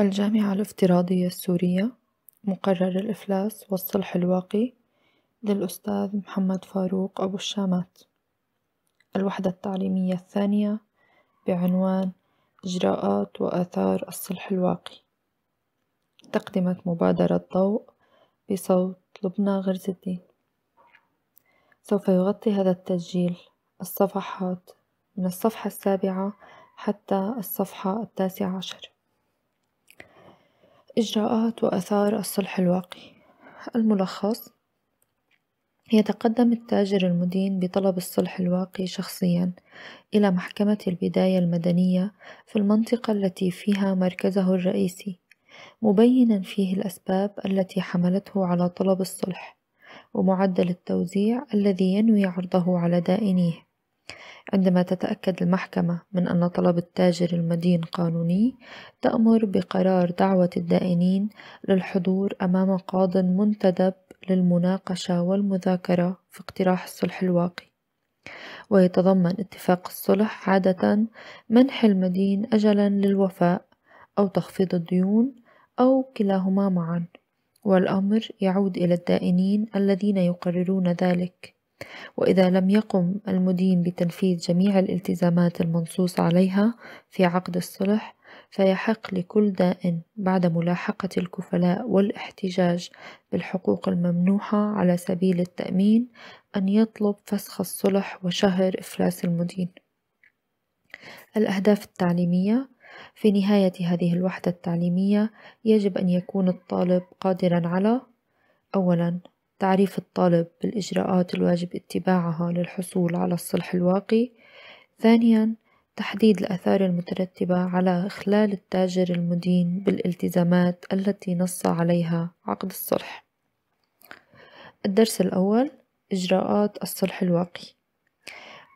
الجامعة الافتراضية السورية مقرر الإفلاس والصلح الواقي للأستاذ محمد فاروق أبو الشامات الوحدة التعليمية الثانية بعنوان إجراءات وآثار الصلح الواقي تقدمت مبادرة ضوء بصوت لبنى غرز الدين سوف يغطي هذا التسجيل الصفحات من الصفحة السابعة حتى الصفحة التاسعة عشر إجراءات وآثار الصلح الواقي الملخص يتقدم التاجر المدين بطلب الصلح الواقي شخصيا إلى محكمة البداية المدنية في المنطقة التي فيها مركزه الرئيسي مبينا فيه الأسباب التي حملته على طلب الصلح ومعدل التوزيع الذي ينوي عرضه على دائنيه عندما تتأكد المحكمة من أن طلب التاجر المدين قانوني تأمر بقرار دعوة الدائنين للحضور أمام قاض منتدب للمناقشة والمذاكرة في اقتراح الصلح الواقي ويتضمن اتفاق الصلح عادة منح المدين أجلا للوفاء أو تخفيض الديون أو كلاهما معا والأمر يعود إلى الدائنين الذين يقررون ذلك وإذا لم يقم المدين بتنفيذ جميع الالتزامات المنصوص عليها في عقد الصلح فيحق لكل دائن بعد ملاحقة الكفلاء والاحتجاج بالحقوق الممنوحة على سبيل التأمين أن يطلب فسخ الصلح وشهر إفلاس المدين. الأهداف التعليمية في نهاية هذه الوحدة التعليمية يجب أن يكون الطالب قادرًا على أولًا تعريف الطالب بالإجراءات الواجب اتباعها للحصول على الصلح الواقي ثانيا تحديد الآثار المترتبة على إخلال التاجر المدين بالالتزامات التي نص عليها عقد الصلح الدرس الأول إجراءات الصلح الواقي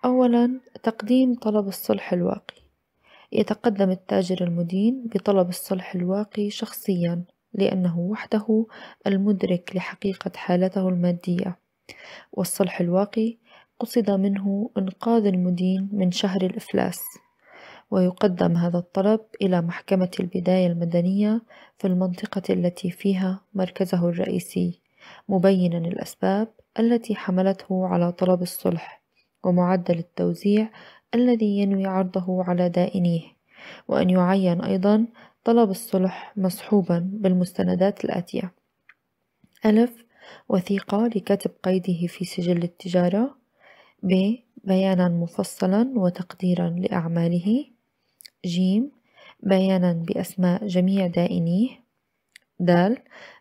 أولا تقديم طلب الصلح الواقي يتقدم التاجر المدين بطلب الصلح الواقي شخصيا لأنه وحده المدرك لحقيقة حالته المادية والصلح الواقي قصد منه إنقاذ المدين من شهر الإفلاس ويقدم هذا الطلب إلى محكمة البداية المدنية في المنطقة التي فيها مركزه الرئيسي مبينا الأسباب التي حملته على طلب الصلح ومعدل التوزيع الذي ينوي عرضه على دائنيه وأن يعين أيضا طلب الصلح مصحوبا بالمستندات الآتية ألف وثيقة لكتب قيده في سجل التجارة ب بيانا مفصلا وتقديرا لأعماله ج بيانا بأسماء جميع دائنيه د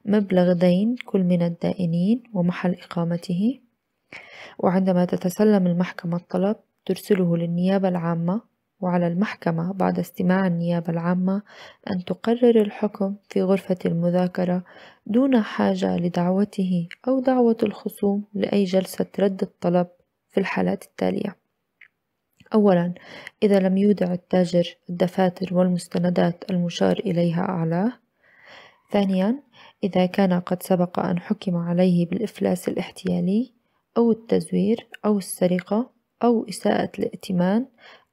مبلغ دين كل من الدائنين ومحل إقامته وعندما تتسلم المحكمة الطلب ترسله للنيابة العامة وعلى المحكمة بعد استماع النيابة العامة أن تقرر الحكم في غرفة المذاكرة دون حاجة لدعوته أو دعوة الخصوم لأي جلسة رد الطلب في الحالات التالية أولا إذا لم يودع التاجر الدفاتر والمستندات المشار إليها أعلاه ثانيا إذا كان قد سبق أن حكم عليه بالإفلاس الاحتيالي أو التزوير أو السرقة أو إساءة الائتمان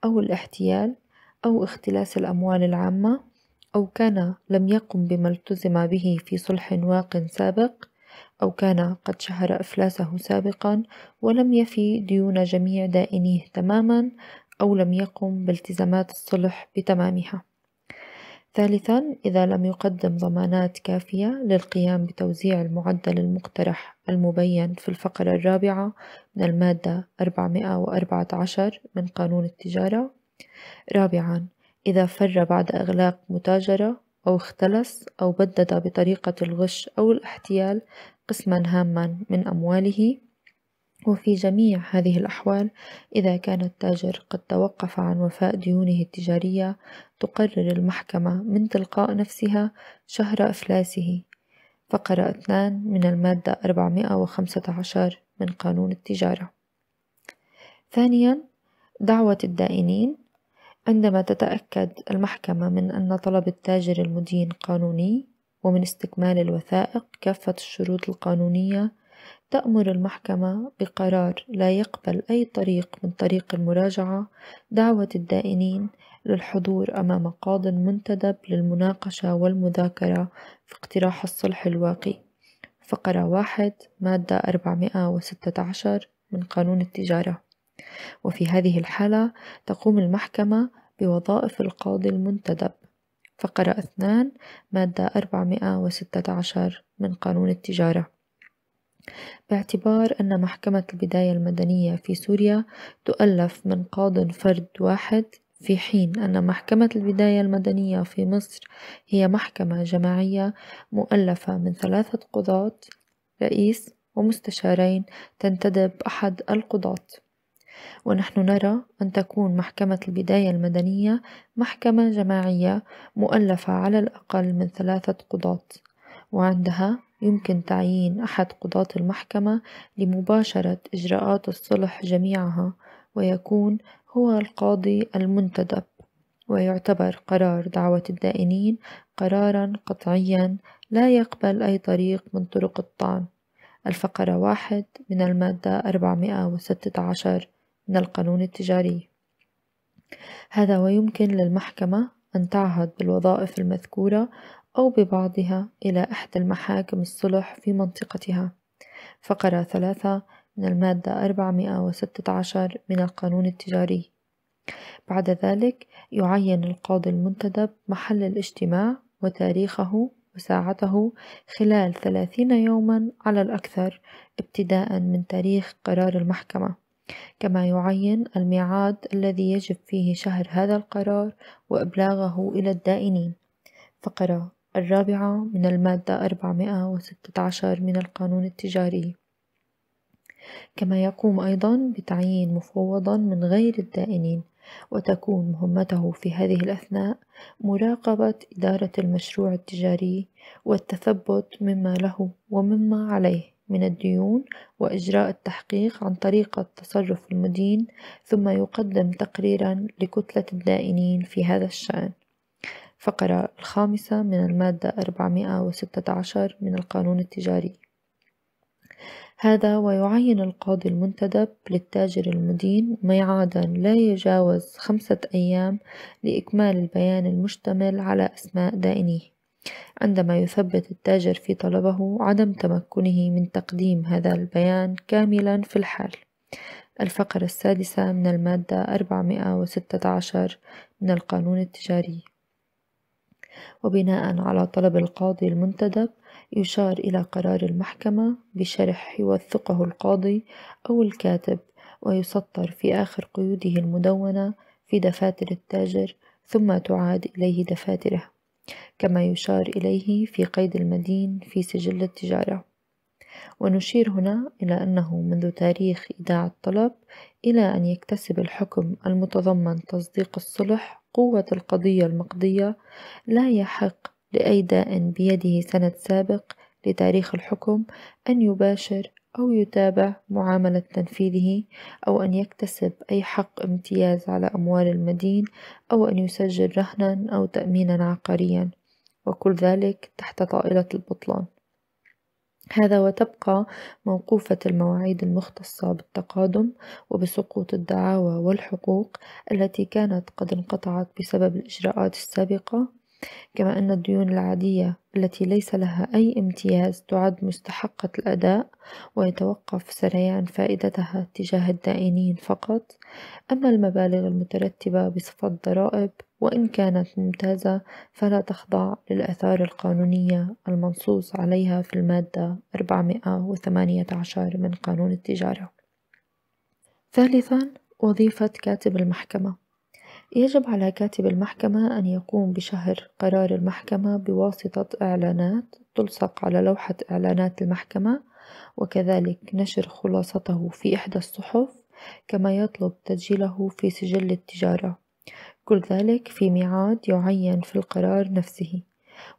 أو الاحتيال أو اختلاس الأموال العامة أو كان لم يقم بما التزم به في صلح واق سابق أو كان قد شهر إفلاسه سابقا ولم يفي ديون جميع دائنيه تماما أو لم يقم بالتزامات الصلح بتمامها ثالثا إذا لم يقدم ضمانات كافية للقيام بتوزيع المعدل المقترح المبين في الفقرة الرابعة من المادة 414 من قانون التجارة رابعا إذا فر بعد إغلاق متاجرة أو اختلس أو بدد بطريقة الغش أو الاحتيال قسما هاما من أمواله وفي جميع هذه الأحوال إذا كان التاجر قد توقف عن وفاء ديونه التجارية تقرر المحكمة من تلقاء نفسها شهر إفلاسه فقرة 2 من المادة 415 من قانون التجارة ثانيا دعوة الدائنين عندما تتأكد المحكمة من أن طلب التاجر المدين قانوني ومن استكمال الوثائق كافة الشروط القانونية تأمر المحكمة بقرار لا يقبل أي طريق من طريق المراجعة دعوة الدائنين للحضور أمام قاض منتدب للمناقشة والمذاكرة في اقتراح الصلح الواقي فقرة واحد مادة 416 من قانون التجارة وفي هذه الحالة تقوم المحكمة بوظائف القاضي المنتدب فقرة اثنان مادة 416 من قانون التجارة باعتبار أن محكمة البداية المدنية في سوريا تؤلف من قاضٍ فرد واحد في حين أن محكمة البداية المدنية في مصر هي محكمة جماعية مؤلفة من ثلاثة قضاة رئيس ومستشارين تنتدب أحد القضاة ونحن نرى أن تكون محكمة البداية المدنية محكمة جماعية مؤلفة على الأقل من ثلاثة قضاة وعندها يمكن تعيين أحد قضاة المحكمة لمباشرة إجراءات الصلح جميعها ويكون هو القاضي المنتدب ويعتبر قرار دعوة الدائنين قرارا قطعيا لا يقبل أي طريق من طرق الطعن الفقرة واحد من المادة 416 من القانون التجاري هذا ويمكن للمحكمة أن تعهد بالوظائف المذكورة أو ببعضها إلى إحدى المحاكم الصلح في منطقتها فقرة ثلاثة من المادة 416 من القانون التجاري بعد ذلك يعين القاضي المنتدب محل الاجتماع وتاريخه وساعته خلال ثلاثين يوما على الأكثر ابتداء من تاريخ قرار المحكمة كما يعين الميعاد الذي يجب فيه شهر هذا القرار وإبلاغه إلى الدائنين فقرة الرابعة من المادة 416 من القانون التجاري كما يقوم أيضا بتعيين مفوضا من غير الدائنين وتكون مهمته في هذه الأثناء مراقبة إدارة المشروع التجاري والتثبت مما له ومما عليه من الديون وإجراء التحقيق عن طريقة تصرف المدين ثم يقدم تقريرا لكتلة الدائنين في هذا الشأن الفقرة الخامسة من المادة 416 من القانون التجاري هذا ويعين القاضي المنتدب للتاجر المدين ميعادا لا يجاوز خمسة أيام لإكمال البيان المشتمل على أسماء دائنيه عندما يثبت التاجر في طلبه عدم تمكنه من تقديم هذا البيان كاملا في الحال الفقرة السادسة من المادة 416 من القانون التجاري وبناء على طلب القاضي المنتدب يشار إلى قرار المحكمة بشرح يوثقه القاضي أو الكاتب ويسطر في آخر قيوده المدونة في دفاتر التاجر ثم تعاد إليه دفاتره كما يشار إليه في قيد المدين في سجل التجارة ونشير هنا إلى أنه منذ تاريخ إيداع الطلب إلى أن يكتسب الحكم المتضمن تصديق الصلح قوة القضية المقضية لا يحق لأي داء بيده سند سابق لتاريخ الحكم أن يباشر أو يتابع معاملة تنفيذه أو أن يكتسب أي حق امتياز على أموال المدين أو أن يسجل رهنا أو تأمينا عقاريا وكل ذلك تحت طائلة البطلان هذا وتبقى موقوفة المواعيد المختصة بالتقادم وبسقوط الدعاوى والحقوق التي كانت قد انقطعت بسبب الإجراءات السابقة كما أن الديون العادية التي ليس لها أي امتياز تعد مستحقة الأداء ويتوقف سريان فائدتها تجاه الدائنين فقط أما المبالغ المترتبة بصفة ضرائب وإن كانت ممتازة فلا تخضع للآثار القانونية المنصوص عليها في المادة 418 من قانون التجارة. ثالثا وظيفة كاتب المحكمة يجب على كاتب المحكمة أن يقوم بشهر قرار المحكمة بواسطة إعلانات تلصق على لوحة إعلانات المحكمة وكذلك نشر خلاصته في إحدى الصحف كما يطلب تسجيله في سجل التجارة كل ذلك في ميعاد يعين في القرار نفسه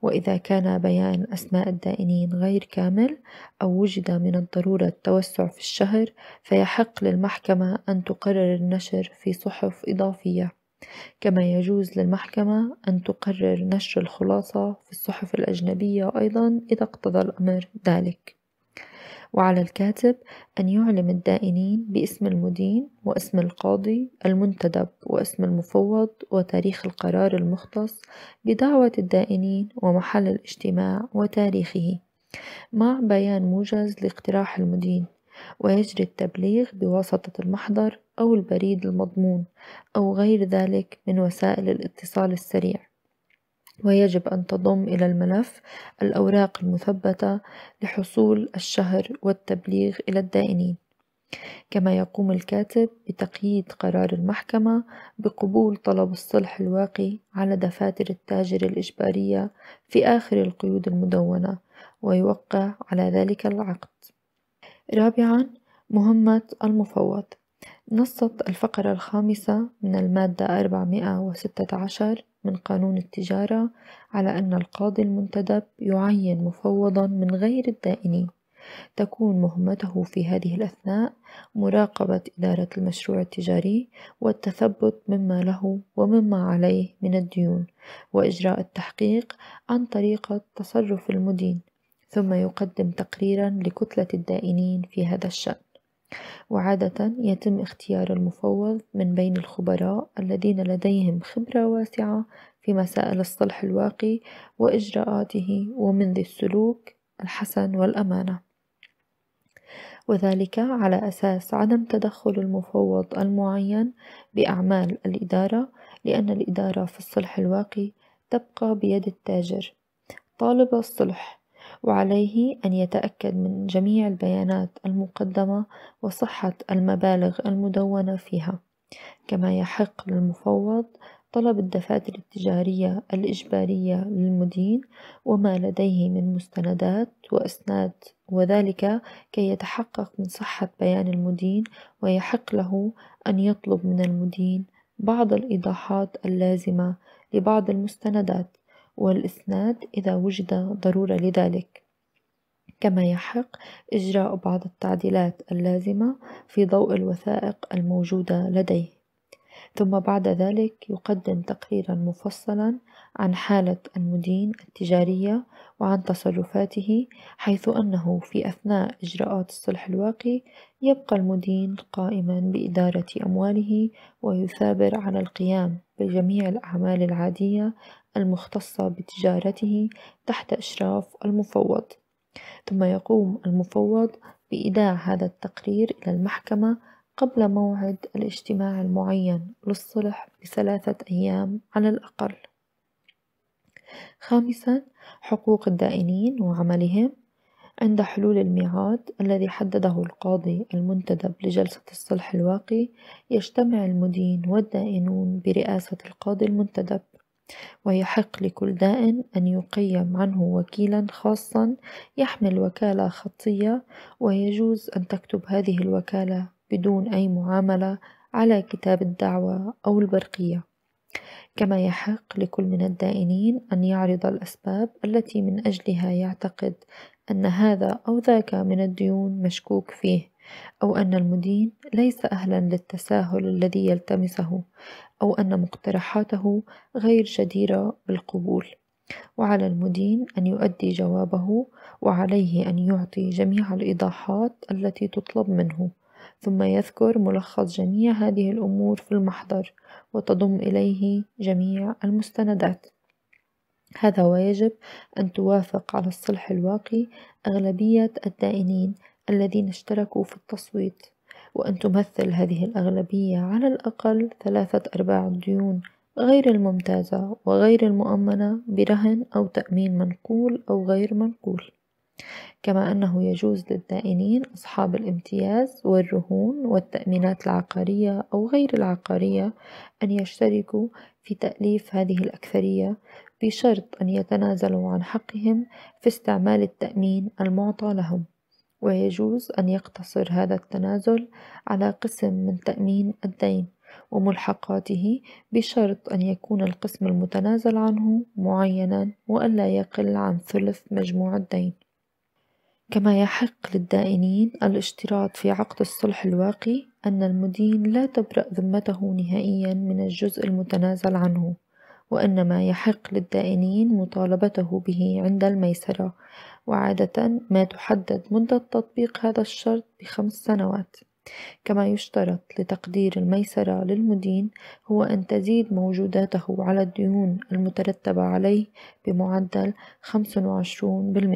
وإذا كان بيان أسماء الدائنين غير كامل أو وجد من الضرورة التوسع في الشهر فيحق للمحكمة أن تقرر النشر في صحف إضافية كما يجوز للمحكمة أن تقرر نشر الخلاصة في الصحف الأجنبية أيضا إذا اقتضى الأمر ذلك وعلى الكاتب أن يعلم الدائنين باسم المدين واسم القاضي المنتدب واسم المفوض وتاريخ القرار المختص بدعوة الدائنين ومحل الاجتماع وتاريخه مع بيان موجز لاقتراح المدين ويجري التبليغ بواسطة المحضر أو البريد المضمون أو غير ذلك من وسائل الاتصال السريع ويجب أن تضم إلى الملف الأوراق المثبتة لحصول الشهر والتبليغ إلى الدائنين كما يقوم الكاتب بتقييد قرار المحكمة بقبول طلب الصلح الواقي على دفاتر التاجر الإجبارية في آخر القيود المدونة ويوقع على ذلك العقد رابعا مهمة المفوض نصت الفقرة الخامسة من المادة 416 من قانون التجارة على أن القاضي المنتدب يعين مفوضا من غير الدائنين تكون مهمته في هذه الأثناء مراقبة إدارة المشروع التجاري والتثبت مما له ومما عليه من الديون وإجراء التحقيق عن طريقة تصرف المدين ثم يقدم تقريرا لكتلة الدائنين في هذا الشأن وعادة يتم اختيار المفوض من بين الخبراء الذين لديهم خبرة واسعة في مسائل الصلح الواقي وإجراءاته ومن ذي السلوك الحسن والأمانة وذلك على أساس عدم تدخل المفوض المعين بأعمال الإدارة لأن الإدارة في الصلح الواقي تبقى بيد التاجر طالب الصلح وعليه أن يتأكد من جميع البيانات المقدمة وصحة المبالغ المدونة فيها كما يحق للمفوض طلب الدفاتر التجارية الإجبارية للمدين وما لديه من مستندات وأسناد وذلك كي يتحقق من صحة بيان المدين ويحق له أن يطلب من المدين بعض الإيضاحات اللازمة لبعض المستندات والإسناد إذا وجد ضرورة لذلك كما يحق إجراء بعض التعديلات اللازمة في ضوء الوثائق الموجودة لديه ثم بعد ذلك يقدم تقريرا مفصلا عن حالة المدين التجارية وعن تصرفاته حيث أنه في أثناء إجراءات الصلح الواقي يبقى المدين قائما بإدارة أمواله ويثابر على القيام بجميع الأعمال العادية المختصة بتجارته تحت إشراف المفوض ثم يقوم المفوض بإيداع هذا التقرير إلى المحكمة قبل موعد الاجتماع المعين للصلح بثلاثة أيام على الأقل خامسا حقوق الدائنين وعملهم عند حلول الميعاد الذي حدده القاضي المنتدب لجلسة الصلح الواقي يجتمع المدين والدائنون برئاسة القاضي المنتدب ويحق لكل دائن أن يقيم عنه وكيلا خاصا يحمل وكالة خطية ويجوز أن تكتب هذه الوكالة بدون أي معاملة على كتاب الدعوة أو البرقية كما يحق لكل من الدائنين أن يعرض الأسباب التي من أجلها يعتقد أن هذا أو ذاك من الديون مشكوك فيه أو أن المدين ليس أهلا للتساهل الذي يلتمسه أو أن مقترحاته غير جديرة بالقبول وعلى المدين أن يؤدي جوابه وعليه أن يعطي جميع الإيضاحات التي تطلب منه ثم يذكر ملخص جميع هذه الأمور في المحضر وتضم إليه جميع المستندات هذا ويجب أن توافق على الصلح الواقي أغلبية الدائنين الذين اشتركوا في التصويت وأن تمثل هذه الأغلبية على الأقل ثلاثة أرباع الديون غير الممتازة وغير المؤمنة برهن أو تأمين منقول أو غير منقول كما أنه يجوز للدائنين أصحاب الامتياز والرهون والتأمينات العقارية أو غير العقارية أن يشتركوا في تأليف هذه الأكثرية بشرط أن يتنازلوا عن حقهم في استعمال التأمين المعطى لهم ويجوز أن يقتصر هذا التنازل على قسم من تأمين الدين وملحقاته بشرط أن يكون القسم المتنازل عنه معينا وألا يقل عن ثلث مجموع الدين كما يحق للدائنين الاشتراط في عقد الصلح الواقي أن المدين لا تبرأ ذمته نهائيا من الجزء المتنازل عنه وإنما يحق للدائنين مطالبته به عند الميسرة وعادة ما تحدد مدة تطبيق هذا الشرط بخمس سنوات كما يشترط لتقدير الميسرة للمدين هو أن تزيد موجوداته على الديون المترتبة عليه بمعدل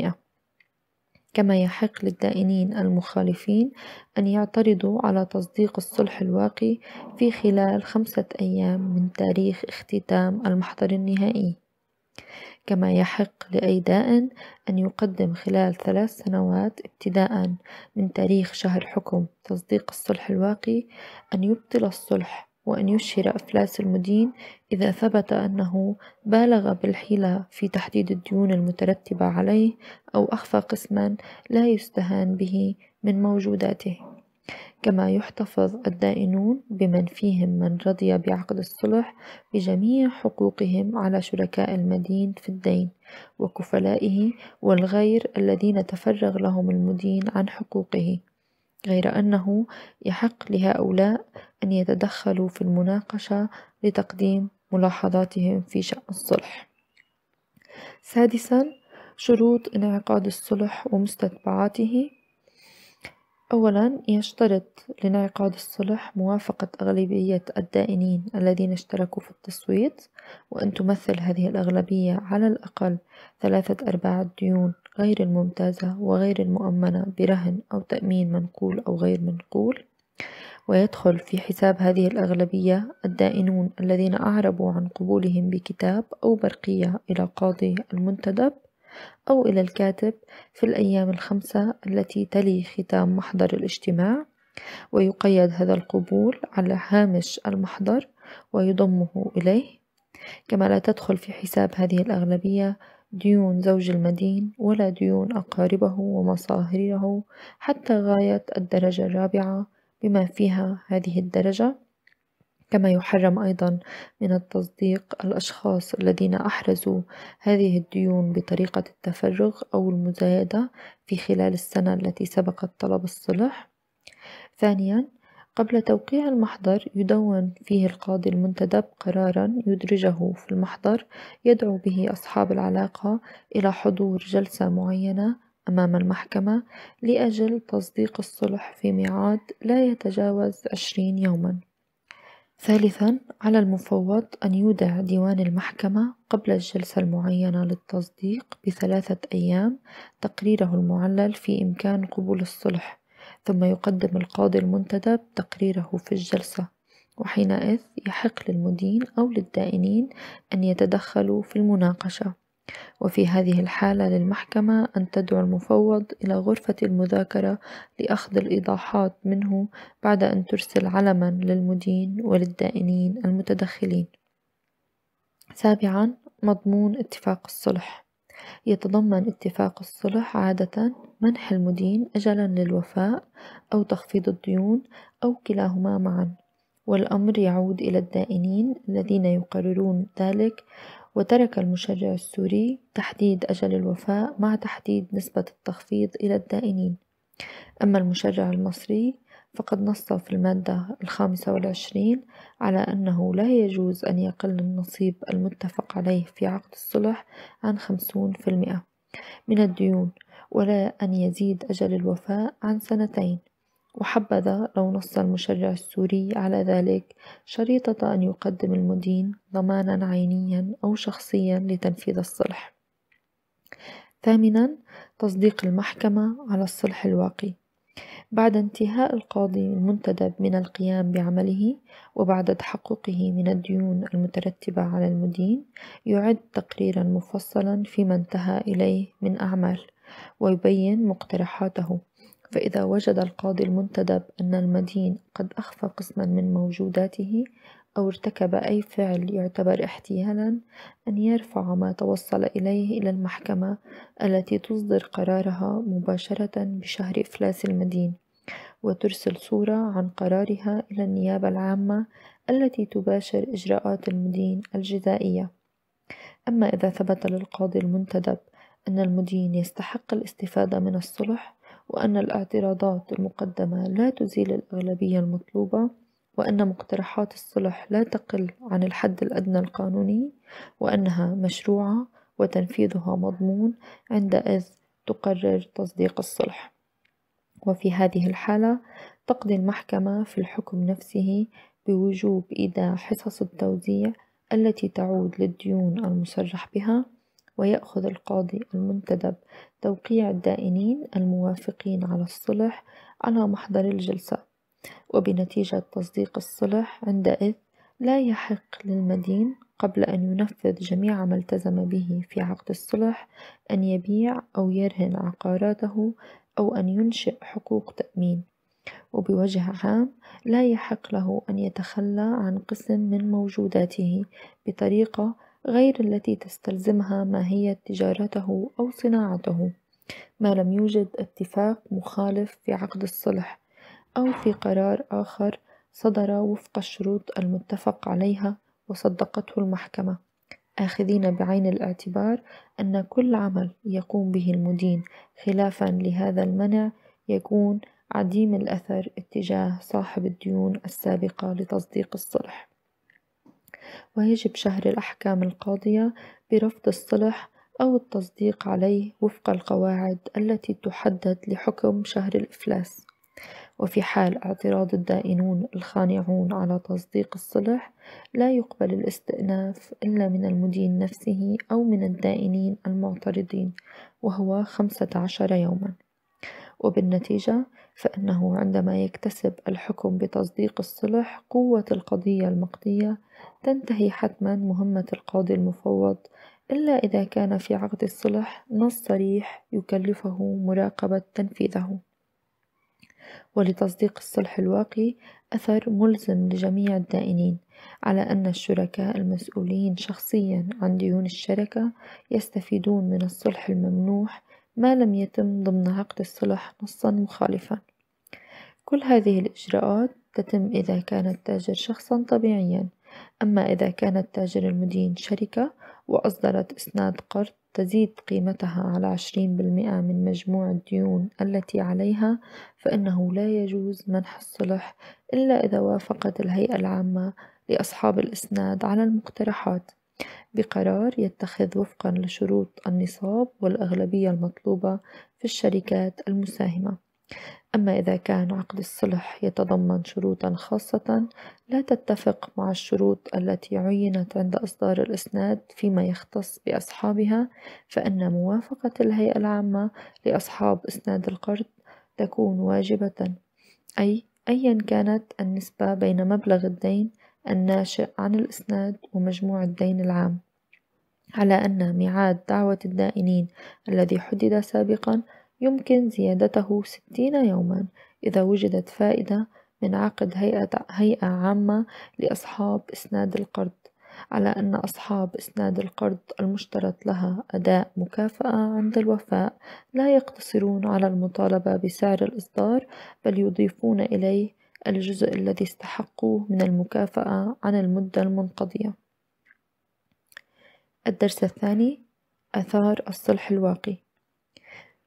25% كما يحق للدائنين المخالفين أن يعترضوا على تصديق الصلح الواقي في خلال خمسة أيام من تاريخ اختتام المحضر النهائي كما يحق لأي دائن أن يقدم خلال ثلاث سنوات ابتداء من تاريخ شهر حكم تصديق الصلح الواقي أن يبطل الصلح وأن يشهر أفلاس المدين إذا ثبت أنه بالغ بالحيلة في تحديد الديون المترتبة عليه أو أخفى قسما لا يستهان به من موجوداته كما يحتفظ الدائنون بمن فيهم من رضي بعقد الصلح بجميع حقوقهم على شركاء المدين في الدين وكفلائه والغير الذين تفرغ لهم المدين عن حقوقه غير أنه يحق لهؤلاء أن يتدخلوا في المناقشة لتقديم ملاحظاتهم في شأن الصلح سادسا شروط انعقاد الصلح ومستتبعاته أولا يشترط لانعقاد الصلح موافقة أغلبية الدائنين الذين اشتركوا في التصويت وأن تمثل هذه الأغلبية على الأقل ثلاثة أرباع الديون غير الممتازة وغير المؤمنة برهن أو تأمين منقول أو غير منقول ويدخل في حساب هذه الأغلبية الدائنون الذين أعربوا عن قبولهم بكتاب أو برقية إلى قاضي المنتدب أو إلى الكاتب في الأيام الخمسة التي تلي ختام محضر الاجتماع ويقيد هذا القبول على هامش المحضر ويضمه إليه كما لا تدخل في حساب هذه الأغلبية ديون زوج المدين ولا ديون أقاربه ومصاهره حتى غاية الدرجة الرابعة بما فيها هذه الدرجة كما يحرم أيضا من التصديق الأشخاص الذين أحرزوا هذه الديون بطريقة التفرغ أو المزايدة في خلال السنة التي سبقت طلب الصلح ثانيا قبل توقيع المحضر يدون فيه القاضي المنتدب قرارا يدرجه في المحضر يدعو به أصحاب العلاقة إلى حضور جلسة معينة أمام المحكمة لأجل تصديق الصلح في ميعاد لا يتجاوز عشرين يوما ثالثا على المفوض أن يودع ديوان المحكمة قبل الجلسة المعينة للتصديق بثلاثة أيام تقريره المعلل في إمكان قبول الصلح ثم يقدم القاضي المنتدب تقريره في الجلسة وحينئذ يحق للمدين أو للدائنين أن يتدخلوا في المناقشة وفي هذه الحالة للمحكمة أن تدعو المفوض إلى غرفة المذاكرة لأخذ الإيضاحات منه بعد أن ترسل علما للمدين وللدائنين المتدخلين سابعا مضمون اتفاق الصلح يتضمن اتفاق الصلح عادة منح المدين أجلا للوفاء أو تخفيض الديون أو كلاهما معا والأمر يعود إلى الدائنين الذين يقررون ذلك وترك المشرع السوري تحديد أجل الوفاء مع تحديد نسبة التخفيض إلى الدائنين أما المشرع المصري فقد نص في المادة الخامسة والعشرين على أنه لا يجوز أن يقل النصيب المتفق عليه في عقد الصلح عن خمسون في المئة من الديون ولا أن يزيد أجل الوفاء عن سنتين وحبذا لو نص المشرع السوري على ذلك شريطة أن يقدم المدين ضمانا عينيا أو شخصيا لتنفيذ الصلح ثامنا تصديق المحكمة على الصلح الواقي بعد انتهاء القاضي المنتدب من القيام بعمله وبعد تحققه من الديون المترتبة على المدين يعد تقريرا مفصلا فيما انتهى إليه من أعمال ويبين مقترحاته فإذا وجد القاضي المنتدب أن المدين قد أخفى قسما من موجوداته أو ارتكب أي فعل يعتبر احتيالا أن يرفع ما توصل إليه إلى المحكمة التي تصدر قرارها مباشرة بشهر إفلاس المدين وترسل صورة عن قرارها إلى النيابة العامة التي تباشر إجراءات المدين الجزائية أما إذا ثبت للقاضي المنتدب أن المدين يستحق الاستفادة من الصلح وأن الاعتراضات المقدمة لا تزيل الأغلبية المطلوبة وأن مقترحات الصلح لا تقل عن الحد الأدنى القانوني وأنها مشروعة وتنفيذها مضمون عندئذ تقرر تصديق الصلح وفي هذه الحالة تقضي المحكمة في الحكم نفسه بوجوب إيداع حصص التوزيع التي تعود للديون المصرح بها ويأخذ القاضي المنتدب توقيع الدائنين الموافقين على الصلح على محضر الجلسة وبنتيجة تصديق الصلح عندئذ لا يحق للمدين قبل أن ينفذ جميع ما التزم به في عقد الصلح أن يبيع أو يرهن عقاراته أو أن ينشئ حقوق تأمين وبوجه عام لا يحق له أن يتخلى عن قسم من موجوداته بطريقة غير التي تستلزمها ماهية تجارته أو صناعته ما لم يوجد اتفاق مخالف في عقد الصلح أو في قرار آخر صدر وفق الشروط المتفق عليها وصدقته المحكمة آخذين بعين الاعتبار أن كل عمل يقوم به المدين خلافا لهذا المنع يكون عديم الأثر اتجاه صاحب الديون السابقة لتصديق الصلح ويجب شهر الأحكام القاضية برفض الصلح أو التصديق عليه وفق القواعد التي تحدد لحكم شهر الإفلاس وفي حال اعتراض الدائنون الخانعون على تصديق الصلح لا يقبل الاستئناف إلا من المدين نفسه أو من الدائنين المعترضين وهو خمسة عشر يوما وبالنتيجة فإنه عندما يكتسب الحكم بتصديق الصلح قوة القضية المقضية تنتهي حتما مهمة القاضي المفوض إلا إذا كان في عقد الصلح نص صريح يكلفه مراقبة تنفيذه ولتصديق الصلح الواقي أثر ملزم لجميع الدائنين على أن الشركاء المسؤولين شخصيا عن ديون الشركة يستفيدون من الصلح الممنوح ما لم يتم ضمن عقد الصلح نصا مخالفا كل هذه الإجراءات تتم إذا كان التاجر شخصا طبيعيا أما إذا كان التاجر المدين شركة وأصدرت إسناد قرض تزيد قيمتها على عشرين بالمئة من مجموع الديون التي عليها فإنه لا يجوز منح الصلح إلا إذا وافقت الهيئة العامة لأصحاب الإسناد على المقترحات بقرار يتخذ وفقا لشروط النصاب والأغلبية المطلوبة في الشركات المساهمة أما إذا كان عقد الصلح يتضمن شروطًا خاصة لا تتفق مع الشروط التي عُينت عند إصدار الإسناد فيما يختص بأصحابها، فإن موافقة الهيئة العامة لأصحاب إسناد القرض تكون واجبةً، أي أيًا كانت النسبة بين مبلغ الدين الناشئ عن الإسناد ومجموع الدين العام، على أن ميعاد دعوة الدائنين الذي حدد سابقًا يمكن زيادته ستين يوما إذا وجدت فائدة من عقد هيئة, هيئة عامة لأصحاب إسناد القرض على أن أصحاب إسناد القرض المشترط لها أداء مكافأة عند الوفاء لا يقتصرون على المطالبة بسعر الإصدار بل يضيفون إليه الجزء الذي استحقوه من المكافأة عن المدة المنقضية الدرس الثاني آثار الصلح الواقي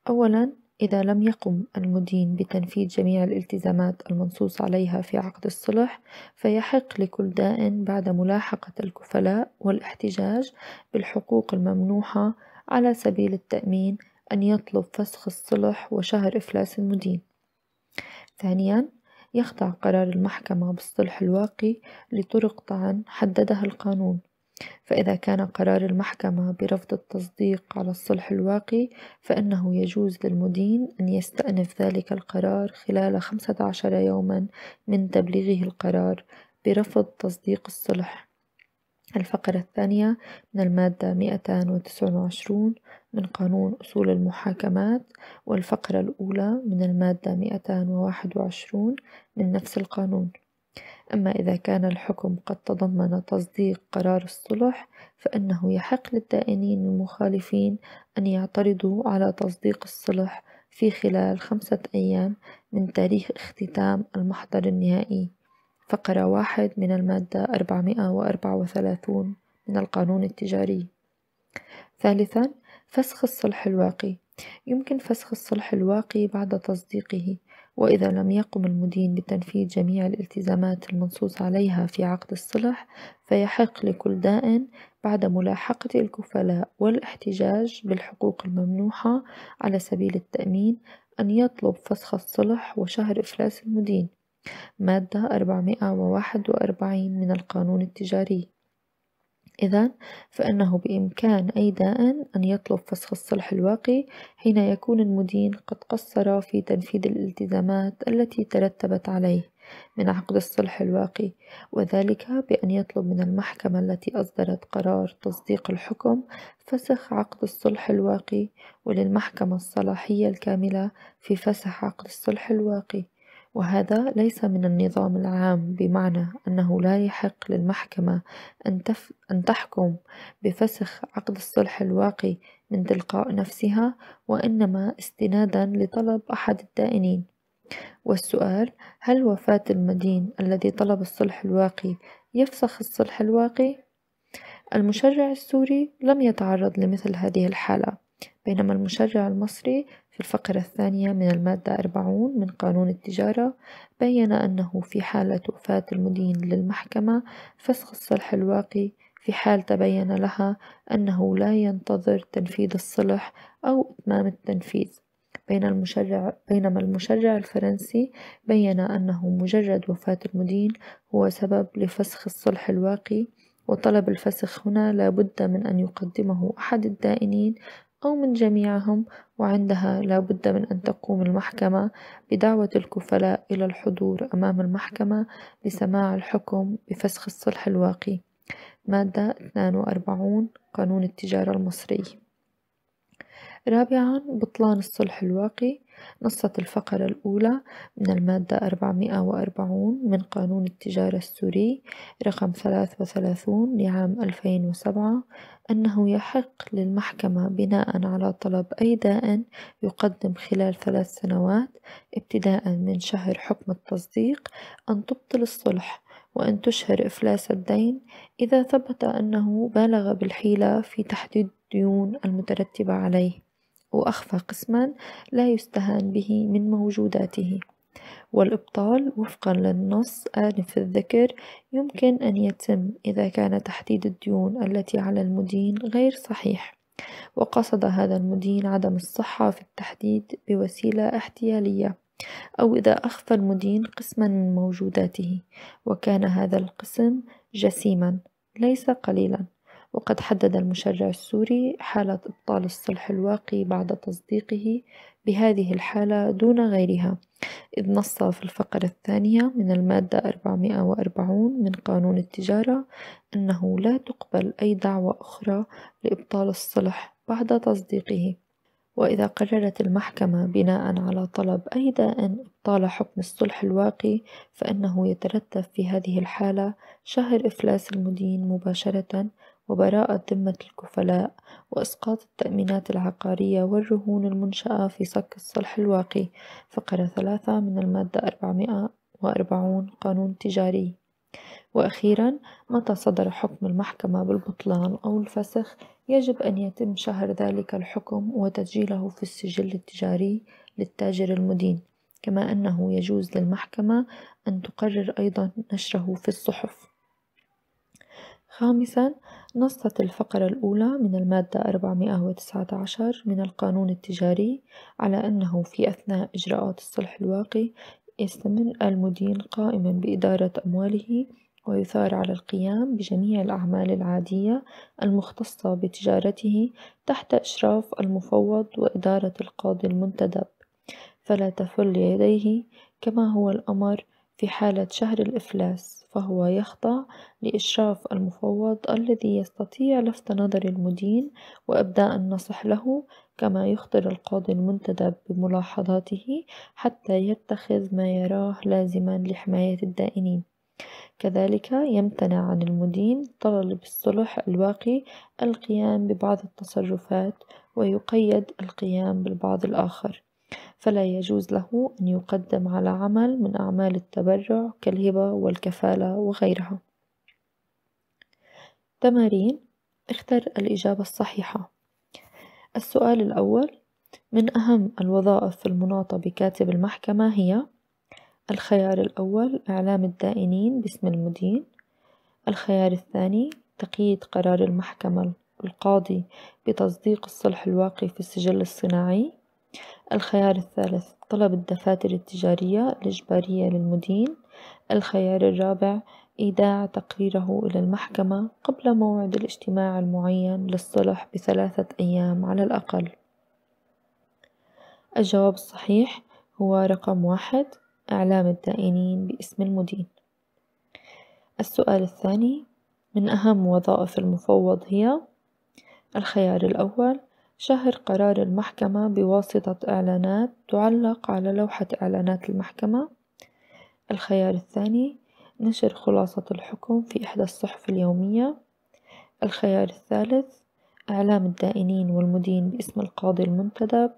أولاً إذا لم يقم المدين بتنفيذ جميع الالتزامات المنصوص عليها في عقد الصلح فيحق لكل دائن بعد ملاحقة الكفلاء والاحتجاج بالحقوق الممنوحة على سبيل التأمين أن يطلب فسخ الصلح وشهر إفلاس المدين ثانيا يخضع قرار المحكمة بالصلح الواقي لطرق طعن حددها القانون فإذا كان قرار المحكمة برفض التصديق على الصلح الواقي فإنه يجوز للمدين أن يستأنف ذلك القرار خلال خمسة عشر يوما من تبليغه القرار برفض تصديق الصلح الفقرة الثانية من المادة 229 من قانون أصول المحاكمات والفقرة الأولى من المادة 221 من نفس القانون أما إذا كان الحكم قد تضمن تصديق قرار الصلح فإنه يحق للدائنين المخالفين أن يعترضوا على تصديق الصلح في خلال خمسة أيام من تاريخ اختتام المحضر النهائي فقرة واحد من المادة 434 من القانون التجاري ثالثا فسخ الصلح الواقي يمكن فسخ الصلح الواقي بعد تصديقه وإذا لم يقم المدين بتنفيذ جميع الالتزامات المنصوص عليها في عقد الصلح فيحق لكل دائن بعد ملاحقة الكفلاء والاحتجاج بالحقوق الممنوحة على سبيل التأمين أن يطلب فسخ الصلح وشهر إفلاس المدين مادة 441 من القانون التجاري إذا فإنه بإمكان أي دائن أن يطلب فسخ الصلح الواقي حين يكون المدين قد قصر في تنفيذ الالتزامات التي ترتبت عليه من عقد الصلح الواقي وذلك بأن يطلب من المحكمة التي أصدرت قرار تصديق الحكم فسخ عقد الصلح الواقي وللمحكمة الصلاحية الكاملة في فسخ عقد الصلح الواقي وهذا ليس من النظام العام بمعنى أنه لا يحق للمحكمة أن, تف... أن تحكم بفسخ عقد الصلح الواقي من تلقاء نفسها وإنما استنادا لطلب أحد الدائنين والسؤال هل وفاة المدين الذي طلب الصلح الواقي يفسخ الصلح الواقي؟ المشرع السوري لم يتعرض لمثل هذه الحالة بينما المشرع المصري في الفقرة الثانية من المادة أربعون من قانون التجارة بين أنه في حالة وفاة المدين للمحكمة فسخ الصلح الواقي في حال تبين لها أنه لا ينتظر تنفيذ الصلح أو إتمام التنفيذ بين المشرع بينما المشرع الفرنسي بين أنه مجرد وفاة المدين هو سبب لفسخ الصلح الواقي وطلب الفسخ هنا لابد من أن يقدمه أحد الدائنين أو من جميعهم وعندها لا بد من أن تقوم المحكمة بدعوة الكفلاء إلى الحضور أمام المحكمة لسماع الحكم بفسخ الصلح الواقي مادة 42 قانون التجارة المصري رابعا بطلان الصلح الواقي نصت الفقرة الأولى من المادة 440 من قانون التجارة السوري رقم 33 لعام 2007 أنه يحق للمحكمة بناء على طلب أي دائن يقدم خلال ثلاث سنوات ابتداء من شهر حكم التصديق أن تبطل الصلح وأن تشهر إفلاس الدين إذا ثبت أنه بالغ بالحيلة في تحديد الديون المترتبة عليه وأخفى قسما لا يستهان به من موجوداته والإبطال وفقا للنص آنف الذكر يمكن أن يتم إذا كان تحديد الديون التي على المدين غير صحيح وقصد هذا المدين عدم الصحة في التحديد بوسيلة احتيالية أو إذا أخفى المدين قسما من موجوداته وكان هذا القسم جسيما ليس قليلا وقد حدد المشرع السوري حالة إبطال الصلح الواقي بعد تصديقه بهذه الحالة دون غيرها إذ نص في الفقرة الثانية من المادة 440 من قانون التجارة أنه لا تقبل أي دعوة أخرى لإبطال الصلح بعد تصديقه وإذا قررت المحكمة بناء على طلب أي دائن إبطال حكم الصلح الواقي فإنه يترتب في هذه الحالة شهر إفلاس المدين مباشرة وبراءة ذمة الكفلاء وإسقاط التأمينات العقارية والرهون المنشأة في صك الصلح الواقي فقرة ثلاثة من المادة 440 قانون تجاري وأخيرا متى صدر حكم المحكمة بالبطلان أو الفسخ يجب أن يتم شهر ذلك الحكم وتسجيله في السجل التجاري للتاجر المدين كما أنه يجوز للمحكمة أن تقرر أيضا نشره في الصحف خامسا نصت الفقرة الأولى من المادة 419 من القانون التجاري على أنه في أثناء إجراءات الصلح الواقي يستمر المدين قائما بإدارة أمواله ويثار على القيام بجميع الأعمال العادية المختصة بتجارته تحت إشراف المفوض وإدارة القاضي المنتدب فلا تفل يديه كما هو الأمر في حالة شهر الإفلاس فهو يخضع لإشراف المفوض الذي يستطيع لفت نظر المدين وإبداء النصح له كما يخطر القاضي المنتدب بملاحظاته حتى يتخذ ما يراه لازما لحماية الدائنين كذلك يمتنع عن المدين طلب الصلح الواقي القيام ببعض التصرفات ويقيد القيام بالبعض الآخر فلا يجوز له أن يقدم على عمل من أعمال التبرع كالهبة والكفالة وغيرها تمارين اختر الإجابة الصحيحة السؤال الأول من أهم الوظائف المناطة بكاتب المحكمة هي الخيار الأول إعلام الدائنين باسم المدين الخيار الثاني تقييد قرار المحكمة القاضي بتصديق الصلح الواقي في السجل الصناعي الخيار الثالث طلب الدفاتر التجارية الإجبارية للمدين الخيار الرابع إيداع تقريره إلى المحكمة قبل موعد الاجتماع المعين للصلح بثلاثة أيام على الأقل الجواب الصحيح هو رقم واحد إعلام الدائنين باسم المدين السؤال الثاني من أهم وظائف المفوض هي الخيار الأول شهر قرار المحكمة بواسطة إعلانات تعلق على لوحة إعلانات المحكمة الخيار الثاني نشر خلاصة الحكم في إحدى الصحف اليومية الخيار الثالث إعلام الدائنين والمدين باسم القاضي المنتدب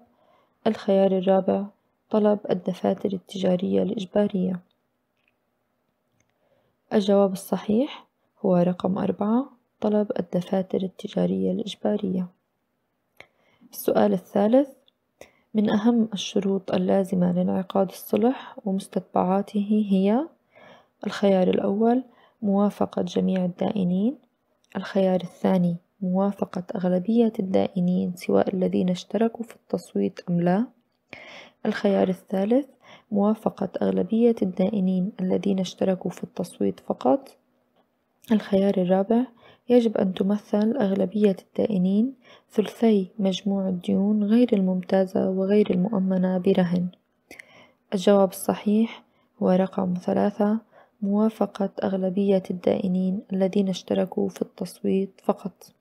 الخيار الرابع طلب الدفاتر التجارية الإجبارية الجواب الصحيح هو رقم أربعة طلب الدفاتر التجارية الإجبارية السؤال الثالث من أهم الشروط اللازمة لانعقاد الصلح ومستتبعاته هي الخيار الأول موافقة جميع الدائنين الخيار الثاني موافقة أغلبية الدائنين سواء الذين اشتركوا في التصويت أم لا الخيار الثالث موافقة أغلبية الدائنين الذين اشتركوا في التصويت فقط الخيار الرابع يجب أن تمثل أغلبية الدائنين ثلثي مجموع الديون غير الممتازة وغير المؤمنة برهن الجواب الصحيح هو رقم ثلاثة موافقة أغلبية الدائنين الذين اشتركوا في التصويت فقط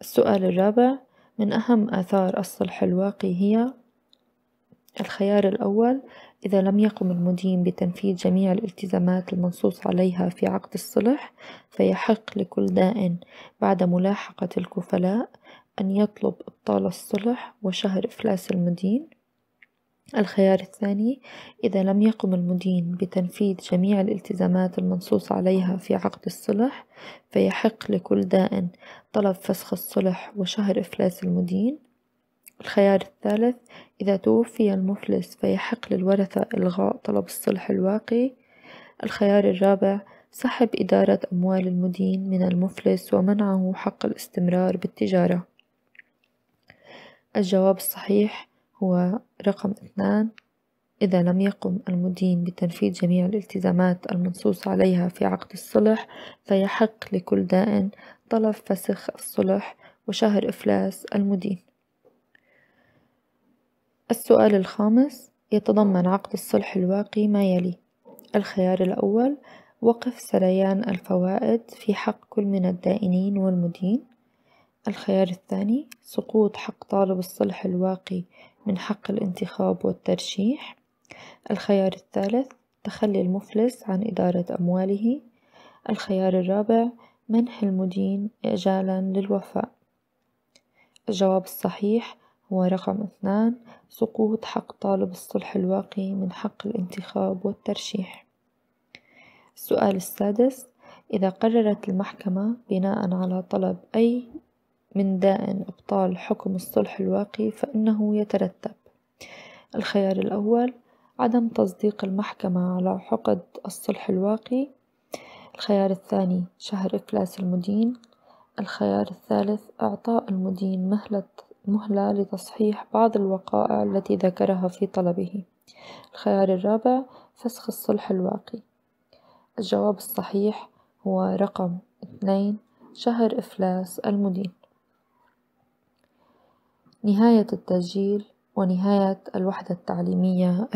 السؤال الرابع من أهم آثار الصلح الواقي هي الخيار الأول إذا لم يقم المدين بتنفيذ جميع الالتزامات المنصوص عليها في عقد الصلح فيحق لكل دائن بعد ملاحقة الكفلاء أن يطلب إبطال الصلح وشهر إفلاس المدين الخيار الثاني إذا لم يقم المدين بتنفيذ جميع الالتزامات المنصوص عليها في عقد الصلح فيحق لكل دائن طلب فسخ الصلح وشهر إفلاس المدين الخيار الثالث إذا توفي المفلس فيحق للورثة إلغاء طلب الصلح الواقي الخيار الرابع سحب إدارة أموال المدين من المفلس ومنعه حق الاستمرار بالتجارة الجواب الصحيح هو رقم اثنان إذا لم يقم المدين بتنفيذ جميع الالتزامات المنصوص عليها في عقد الصلح فيحق لكل دائن طلب فسخ الصلح وشهر إفلاس المدين السؤال الخامس يتضمن عقد الصلح الواقي ما يلي الخيار الأول وقف سريان الفوائد في حق كل من الدائنين والمدين الخيار الثاني سقوط حق طالب الصلح الواقي من حق الانتخاب والترشيح الخيار الثالث تخلي المفلس عن إدارة أمواله الخيار الرابع منح المدين إعجالا للوفاء الجواب الصحيح ورقم اثنان سقوط حق طالب الصلح الواقي من حق الانتخاب والترشيح السؤال السادس إذا قررت المحكمة بناء على طلب أي من دائن إبطال حكم الصلح الواقي فإنه يترتب الخيار الأول عدم تصديق المحكمة على حقد الصلح الواقي الخيار الثاني شهر إفلاس المدين الخيار الثالث إعطاء المدين مهلة مهلة لتصحيح بعض الوقائع التي ذكرها في طلبه. الخيار الرابع فسخ الصلح الواقي. الجواب الصحيح هو رقم اثنين شهر إفلاس المدين. نهاية التسجيل ونهاية الوحدة التعليمية